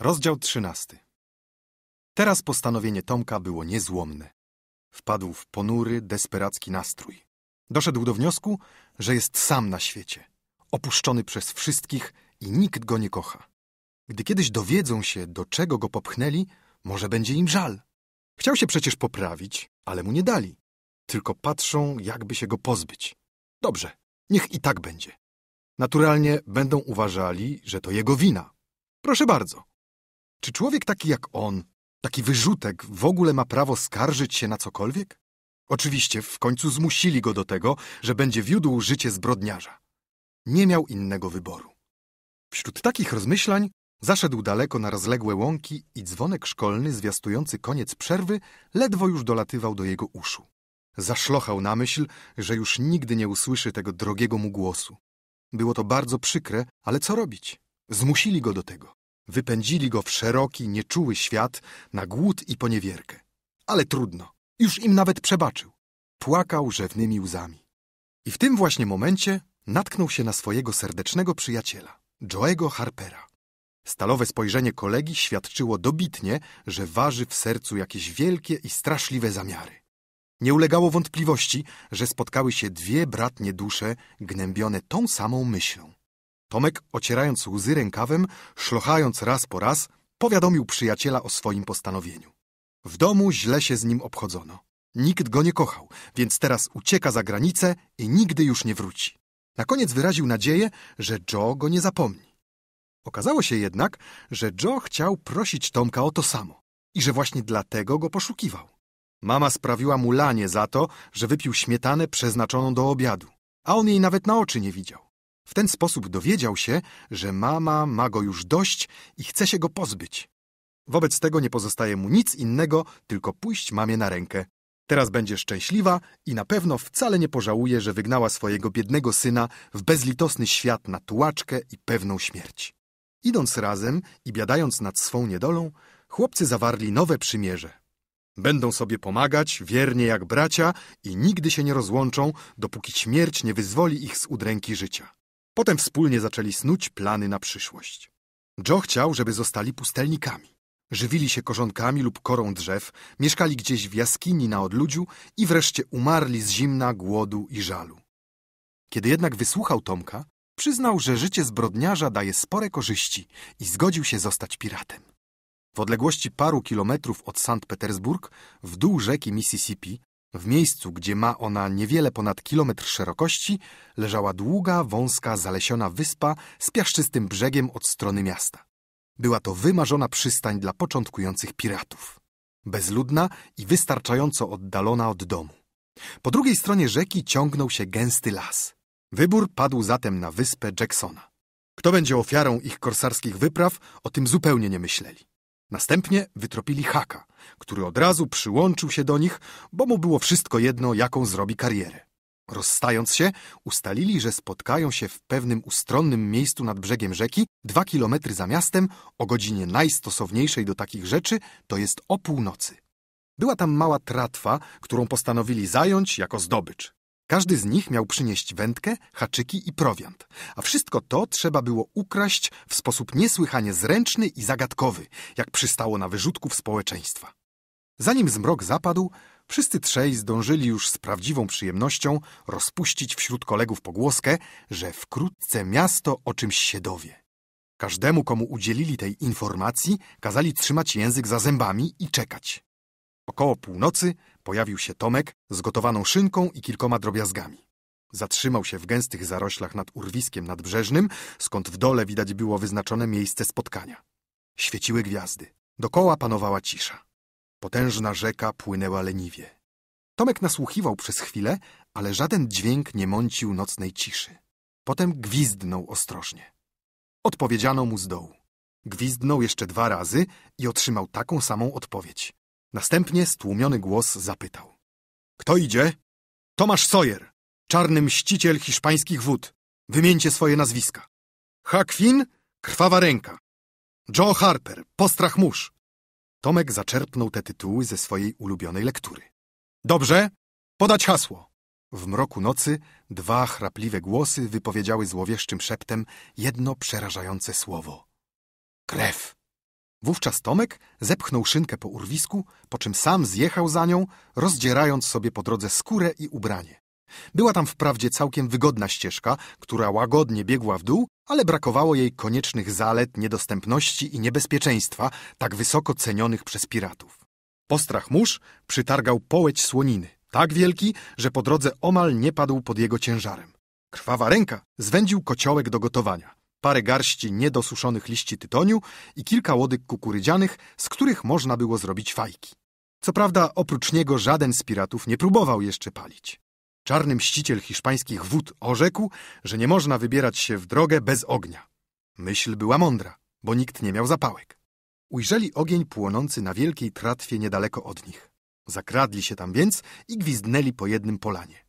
Rozdział XIII. Teraz postanowienie Tomka było niezłomne. Wpadł w ponury, desperacki nastrój. Doszedł do wniosku, że jest sam na świecie, opuszczony przez wszystkich i nikt go nie kocha. Gdy kiedyś dowiedzą się, do czego go popchnęli, może będzie im żal. Chciał się przecież poprawić, ale mu nie dali. Tylko patrzą, jakby się go pozbyć. Dobrze, niech i tak będzie. Naturalnie będą uważali, że to jego wina. Proszę bardzo, czy człowiek taki jak on, taki wyrzutek, w ogóle ma prawo skarżyć się na cokolwiek? Oczywiście w końcu zmusili go do tego, że będzie wiódł życie zbrodniarza. Nie miał innego wyboru. Wśród takich rozmyślań zaszedł daleko na rozległe łąki i dzwonek szkolny zwiastujący koniec przerwy ledwo już dolatywał do jego uszu. Zaszlochał na myśl, że już nigdy nie usłyszy tego drogiego mu głosu. Było to bardzo przykre, ale co robić? Zmusili go do tego. Wypędzili go w szeroki, nieczuły świat na głód i poniewierkę. Ale trudno. Już im nawet przebaczył. Płakał rzewnymi łzami. I w tym właśnie momencie natknął się na swojego serdecznego przyjaciela, Joego Harpera. Stalowe spojrzenie kolegi świadczyło dobitnie, że waży w sercu jakieś wielkie i straszliwe zamiary. Nie ulegało wątpliwości, że spotkały się dwie bratnie dusze gnębione tą samą myślą. Tomek, ocierając łzy rękawem, szlochając raz po raz, powiadomił przyjaciela o swoim postanowieniu. W domu źle się z nim obchodzono. Nikt go nie kochał, więc teraz ucieka za granicę i nigdy już nie wróci. Na koniec wyraził nadzieję, że Joe go nie zapomni. Okazało się jednak, że Joe chciał prosić Tomka o to samo i że właśnie dlatego go poszukiwał. Mama sprawiła mu lanie za to, że wypił śmietanę przeznaczoną do obiadu, a on jej nawet na oczy nie widział. W ten sposób dowiedział się, że mama ma go już dość i chce się go pozbyć. Wobec tego nie pozostaje mu nic innego, tylko pójść mamie na rękę. Teraz będzie szczęśliwa i na pewno wcale nie pożałuje, że wygnała swojego biednego syna w bezlitosny świat na tułaczkę i pewną śmierć. Idąc razem i biadając nad swą niedolą, chłopcy zawarli nowe przymierze. Będą sobie pomagać, wiernie jak bracia i nigdy się nie rozłączą, dopóki śmierć nie wyzwoli ich z udręki życia. Potem wspólnie zaczęli snuć plany na przyszłość. Joe chciał, żeby zostali pustelnikami. Żywili się korzonkami lub korą drzew, mieszkali gdzieś w jaskini na odludziu i wreszcie umarli z zimna, głodu i żalu. Kiedy jednak wysłuchał Tomka, przyznał, że życie zbrodniarza daje spore korzyści i zgodził się zostać piratem. W odległości paru kilometrów od Sankt Petersburg, w dół rzeki Mississippi, w miejscu, gdzie ma ona niewiele ponad kilometr szerokości, leżała długa, wąska, zalesiona wyspa z piaszczystym brzegiem od strony miasta. Była to wymarzona przystań dla początkujących piratów. Bezludna i wystarczająco oddalona od domu. Po drugiej stronie rzeki ciągnął się gęsty las. Wybór padł zatem na wyspę Jacksona. Kto będzie ofiarą ich korsarskich wypraw, o tym zupełnie nie myśleli. Następnie wytropili Haka, który od razu przyłączył się do nich, bo mu było wszystko jedno, jaką zrobi karierę. Rozstając się, ustalili, że spotkają się w pewnym ustronnym miejscu nad brzegiem rzeki, dwa kilometry za miastem, o godzinie najstosowniejszej do takich rzeczy, to jest o północy. Była tam mała tratwa, którą postanowili zająć jako zdobycz. Każdy z nich miał przynieść wędkę, haczyki i prowiant, a wszystko to trzeba było ukraść w sposób niesłychanie zręczny i zagadkowy, jak przystało na wyrzutków społeczeństwa. Zanim zmrok zapadł, wszyscy trzej zdążyli już z prawdziwą przyjemnością rozpuścić wśród kolegów pogłoskę, że wkrótce miasto o czymś się dowie. Każdemu, komu udzielili tej informacji, kazali trzymać język za zębami i czekać. Około północy Pojawił się Tomek z gotowaną szynką i kilkoma drobiazgami. Zatrzymał się w gęstych zaroślach nad urwiskiem nadbrzeżnym, skąd w dole widać było wyznaczone miejsce spotkania. Świeciły gwiazdy. Dokoła panowała cisza. Potężna rzeka płynęła leniwie. Tomek nasłuchiwał przez chwilę, ale żaden dźwięk nie mącił nocnej ciszy. Potem gwizdnął ostrożnie. Odpowiedziano mu z dołu. Gwizdnął jeszcze dwa razy i otrzymał taką samą odpowiedź. Następnie stłumiony głos zapytał. Kto idzie? Tomasz Sawyer, czarny mściciel hiszpańskich wód. Wymieńcie swoje nazwiska. Hakwin, krwawa ręka. Joe Harper, postrach mórz. Tomek zaczerpnął te tytuły ze swojej ulubionej lektury. Dobrze, podać hasło. W mroku nocy dwa chrapliwe głosy wypowiedziały złowieszczym szeptem jedno przerażające słowo. Krew. Wówczas Tomek zepchnął szynkę po urwisku, po czym sam zjechał za nią, rozdzierając sobie po drodze skórę i ubranie. Była tam wprawdzie całkiem wygodna ścieżka, która łagodnie biegła w dół, ale brakowało jej koniecznych zalet, niedostępności i niebezpieczeństwa, tak wysoko cenionych przez piratów. Postrach mórz przytargał połeć słoniny, tak wielki, że po drodze omal nie padł pod jego ciężarem. Krwawa ręka zwędził kociołek do gotowania parę garści niedosuszonych liści tytoniu i kilka łodyg kukurydzianych, z których można było zrobić fajki. Co prawda, oprócz niego żaden z piratów nie próbował jeszcze palić. Czarny mściciel hiszpańskich wód orzekł, że nie można wybierać się w drogę bez ognia. Myśl była mądra, bo nikt nie miał zapałek. Ujrzeli ogień płonący na wielkiej tratwie niedaleko od nich. Zakradli się tam więc i gwizdnęli po jednym polanie.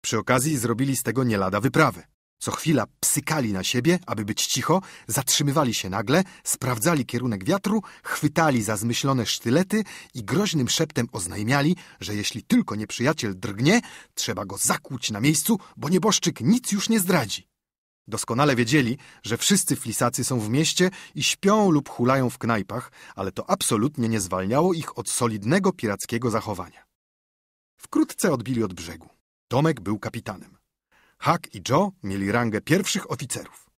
Przy okazji zrobili z tego nie lada wyprawę. Co chwila psykali na siebie, aby być cicho, zatrzymywali się nagle, sprawdzali kierunek wiatru, chwytali za zmyślone sztylety i groźnym szeptem oznajmiali, że jeśli tylko nieprzyjaciel drgnie, trzeba go zakłuć na miejscu, bo nieboszczyk nic już nie zdradzi. Doskonale wiedzieli, że wszyscy flisacy są w mieście i śpią lub hulają w knajpach, ale to absolutnie nie zwalniało ich od solidnego pirackiego zachowania. Wkrótce odbili od brzegu. Tomek był kapitanem. Hack i Joe mieli rangę pierwszych oficerów.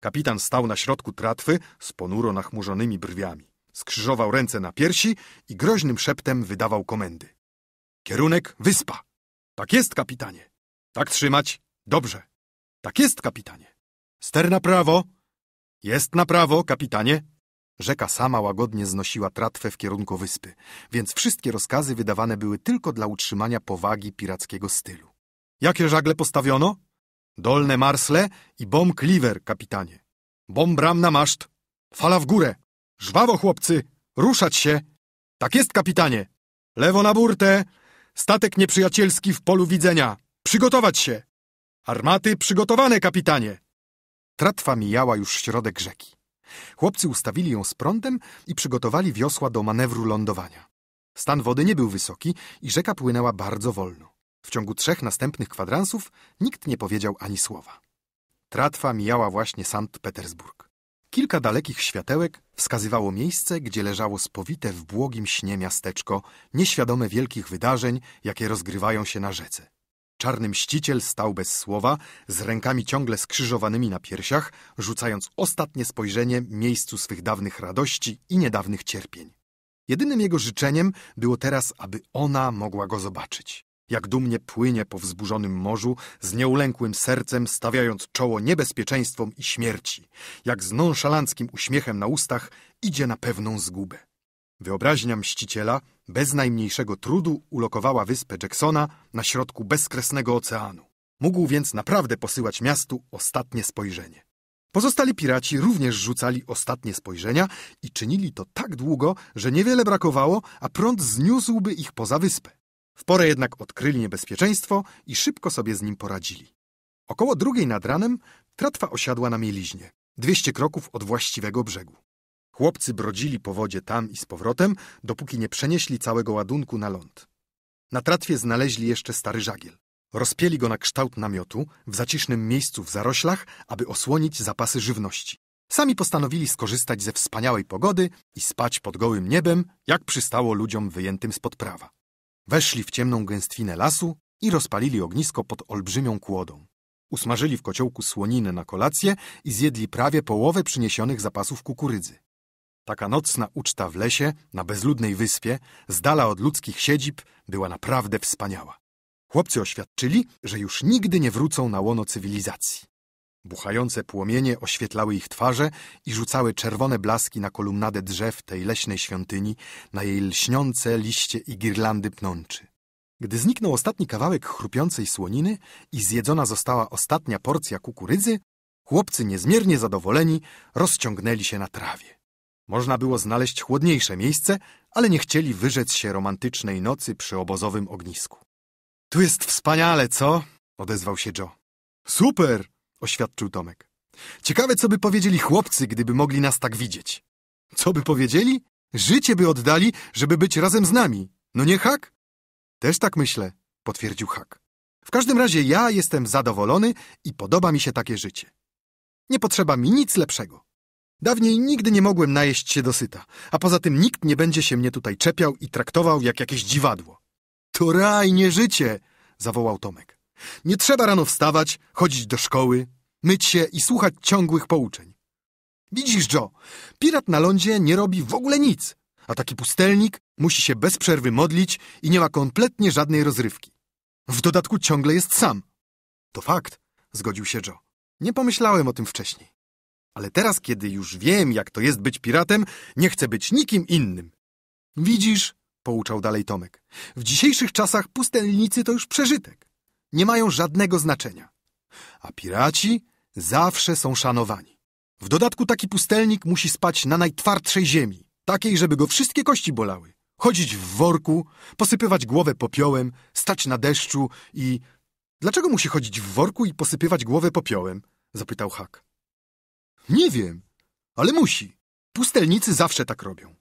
Kapitan stał na środku tratwy z ponuro nachmurzonymi brwiami. Skrzyżował ręce na piersi i groźnym szeptem wydawał komendy. Kierunek wyspa. Tak jest, kapitanie. Tak trzymać. Dobrze. Tak jest, kapitanie. Ster na prawo. Jest na prawo, kapitanie. Rzeka sama łagodnie znosiła tratwę w kierunku wyspy, więc wszystkie rozkazy wydawane były tylko dla utrzymania powagi pirackiego stylu. Jakie żagle postawiono? Dolne marsle i bom kliwer, kapitanie. Bom bram na maszt. Fala w górę. Żwawo, chłopcy. Ruszać się. Tak jest, kapitanie. Lewo na burtę. Statek nieprzyjacielski w polu widzenia. Przygotować się. Armaty przygotowane, kapitanie. Tratwa mijała już środek rzeki. Chłopcy ustawili ją z prądem i przygotowali wiosła do manewru lądowania. Stan wody nie był wysoki i rzeka płynęła bardzo wolno. W ciągu trzech następnych kwadransów nikt nie powiedział ani słowa. Tratwa mijała właśnie Sankt Petersburg. Kilka dalekich światełek wskazywało miejsce, gdzie leżało spowite w błogim śnie miasteczko, nieświadome wielkich wydarzeń, jakie rozgrywają się na rzece. Czarny mściciel stał bez słowa, z rękami ciągle skrzyżowanymi na piersiach, rzucając ostatnie spojrzenie miejscu swych dawnych radości i niedawnych cierpień. Jedynym jego życzeniem było teraz, aby ona mogła go zobaczyć jak dumnie płynie po wzburzonym morzu, z nieulękłym sercem stawiając czoło niebezpieczeństwom i śmierci, jak z nonszalanckim uśmiechem na ustach idzie na pewną zgubę. Wyobraźnia mściciela bez najmniejszego trudu ulokowała wyspę Jacksona na środku bezkresnego oceanu. Mógł więc naprawdę posyłać miastu ostatnie spojrzenie. Pozostali piraci również rzucali ostatnie spojrzenia i czynili to tak długo, że niewiele brakowało, a prąd zniósłby ich poza wyspę. W porę jednak odkryli niebezpieczeństwo i szybko sobie z nim poradzili. Około drugiej nad ranem tratwa osiadła na mieliźnie, 200 kroków od właściwego brzegu. Chłopcy brodzili po wodzie tam i z powrotem, dopóki nie przenieśli całego ładunku na ląd. Na tratwie znaleźli jeszcze stary żagiel. Rozpięli go na kształt namiotu w zacisznym miejscu w zaroślach, aby osłonić zapasy żywności. Sami postanowili skorzystać ze wspaniałej pogody i spać pod gołym niebem, jak przystało ludziom wyjętym spod prawa. Weszli w ciemną gęstwinę lasu i rozpalili ognisko pod olbrzymią kłodą. Usmażyli w kociołku słoninę na kolację i zjedli prawie połowę przyniesionych zapasów kukurydzy. Taka nocna uczta w lesie, na bezludnej wyspie, z dala od ludzkich siedzib, była naprawdę wspaniała. Chłopcy oświadczyli, że już nigdy nie wrócą na łono cywilizacji. Buchające płomienie oświetlały ich twarze i rzucały czerwone blaski na kolumnadę drzew tej leśnej świątyni, na jej lśniące liście i girlandy pnączy. Gdy zniknął ostatni kawałek chrupiącej słoniny i zjedzona została ostatnia porcja kukurydzy, chłopcy niezmiernie zadowoleni rozciągnęli się na trawie. Można było znaleźć chłodniejsze miejsce, ale nie chcieli wyrzec się romantycznej nocy przy obozowym ognisku. Tu jest wspaniale, co? odezwał się Joe. Super! oświadczył Tomek. Ciekawe, co by powiedzieli chłopcy, gdyby mogli nas tak widzieć. Co by powiedzieli? Życie by oddali, żeby być razem z nami. No nie Hak? Też tak myślę, potwierdził Hak. W każdym razie ja jestem zadowolony i podoba mi się takie życie. Nie potrzeba mi nic lepszego. Dawniej nigdy nie mogłem najeść się dosyta, a poza tym nikt nie będzie się mnie tutaj czepiał i traktował jak jakieś dziwadło. To raj, nie życie! zawołał Tomek. Nie trzeba rano wstawać, chodzić do szkoły, myć się i słuchać ciągłych pouczeń. Widzisz, Joe, pirat na lądzie nie robi w ogóle nic, a taki pustelnik musi się bez przerwy modlić i nie ma kompletnie żadnej rozrywki. W dodatku ciągle jest sam. To fakt, zgodził się Joe. Nie pomyślałem o tym wcześniej. Ale teraz, kiedy już wiem, jak to jest być piratem, nie chcę być nikim innym. Widzisz, pouczał dalej Tomek, w dzisiejszych czasach pustelnicy to już przeżytek nie mają żadnego znaczenia. A piraci zawsze są szanowani. W dodatku taki pustelnik musi spać na najtwardszej ziemi, takiej, żeby go wszystkie kości bolały. Chodzić w worku, posypywać głowę popiołem, stać na deszczu i... Dlaczego musi chodzić w worku i posypywać głowę popiołem? Zapytał Hak. Nie wiem, ale musi. Pustelnicy zawsze tak robią.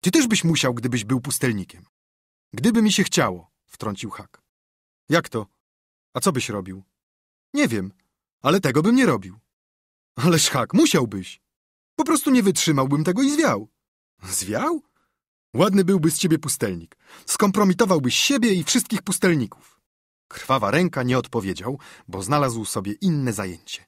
Ty też byś musiał, gdybyś był pustelnikiem. Gdyby mi się chciało, wtrącił Hak. Jak to? A co byś robił? Nie wiem, ale tego bym nie robił. Ależ hak, musiałbyś. Po prostu nie wytrzymałbym tego i zwiał. Zwiał? Ładny byłby z ciebie pustelnik. Skompromitowałbyś siebie i wszystkich pustelników. Krwawa ręka nie odpowiedział, bo znalazł sobie inne zajęcie.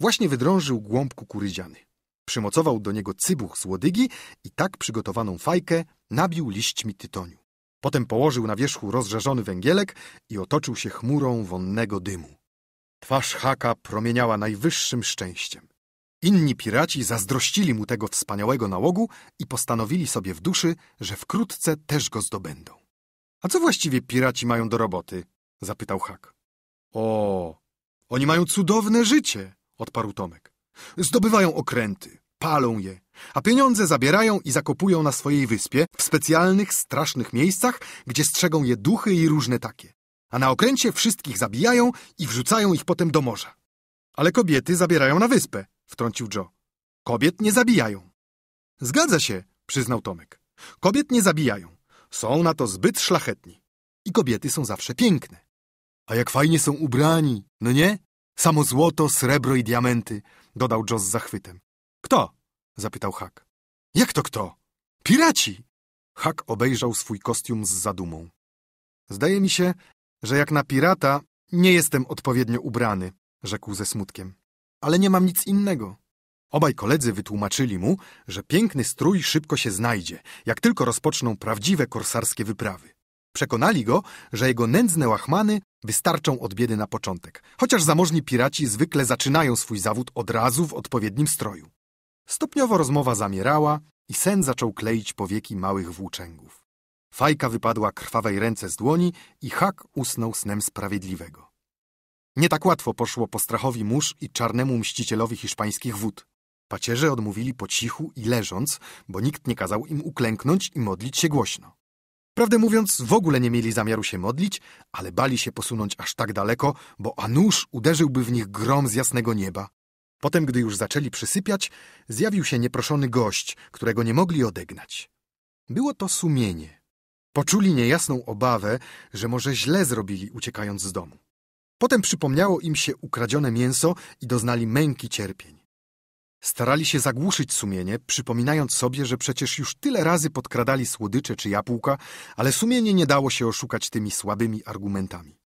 Właśnie wydrążył głąb kukurydziany. Przymocował do niego cybuch z łodygi i tak przygotowaną fajkę nabił liśćmi tytoniu. Potem położył na wierzchu rozżarzony węgielek i otoczył się chmurą wonnego dymu. Twarz Haka promieniała najwyższym szczęściem. Inni piraci zazdrościli mu tego wspaniałego nałogu i postanowili sobie w duszy, że wkrótce też go zdobędą. A co właściwie piraci mają do roboty? zapytał Hak. O, oni mają cudowne życie, odparł Tomek. Zdobywają okręty, palą je, a pieniądze zabierają i zakopują na swojej wyspie, w specjalnych, strasznych miejscach, gdzie strzegą je duchy i różne takie. A na okręcie wszystkich zabijają i wrzucają ich potem do morza. Ale kobiety zabierają na wyspę, wtrącił Joe. Kobiet nie zabijają. Zgadza się, przyznał Tomek. Kobiet nie zabijają. Są na to zbyt szlachetni. I kobiety są zawsze piękne. A jak fajnie są ubrani, no nie? Samo złoto, srebro i diamenty, dodał Joe z zachwytem. Kto? zapytał Hak. Jak to kto? Piraci! Hak obejrzał swój kostium z zadumą. Zdaje mi się, że jak na pirata nie jestem odpowiednio ubrany, rzekł ze smutkiem. Ale nie mam nic innego. Obaj koledzy wytłumaczyli mu, że piękny strój szybko się znajdzie, jak tylko rozpoczną prawdziwe korsarskie wyprawy. Przekonali go, że jego nędzne łachmany wystarczą od biedy na początek, chociaż zamożni piraci zwykle zaczynają swój zawód od razu w odpowiednim stroju. Stopniowo rozmowa zamierała i sen zaczął kleić powieki małych włóczęgów. Fajka wypadła krwawej ręce z dłoni i hak usnął snem sprawiedliwego. Nie tak łatwo poszło postrachowi mórz i czarnemu mścicielowi hiszpańskich wód. Pacierze odmówili po cichu i leżąc, bo nikt nie kazał im uklęknąć i modlić się głośno. Prawdę mówiąc, w ogóle nie mieli zamiaru się modlić, ale bali się posunąć aż tak daleko, bo Anusz uderzyłby w nich grom z jasnego nieba, Potem, gdy już zaczęli przysypiać, zjawił się nieproszony gość, którego nie mogli odegnać. Było to sumienie. Poczuli niejasną obawę, że może źle zrobili, uciekając z domu. Potem przypomniało im się ukradzione mięso i doznali męki cierpień. Starali się zagłuszyć sumienie, przypominając sobie, że przecież już tyle razy podkradali słodycze czy jabłka, ale sumienie nie dało się oszukać tymi słabymi argumentami.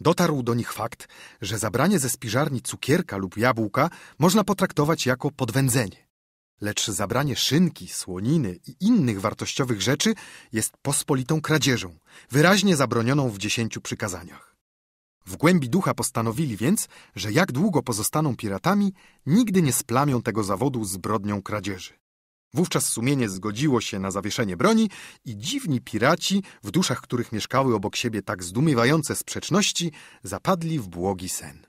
Dotarł do nich fakt, że zabranie ze spiżarni cukierka lub jabłka można potraktować jako podwędzenie. Lecz zabranie szynki, słoniny i innych wartościowych rzeczy jest pospolitą kradzieżą, wyraźnie zabronioną w dziesięciu przykazaniach. W głębi ducha postanowili więc, że jak długo pozostaną piratami, nigdy nie splamią tego zawodu zbrodnią kradzieży. Wówczas sumienie zgodziło się na zawieszenie broni i dziwni piraci, w duszach których mieszkały obok siebie tak zdumiewające sprzeczności, zapadli w błogi sen.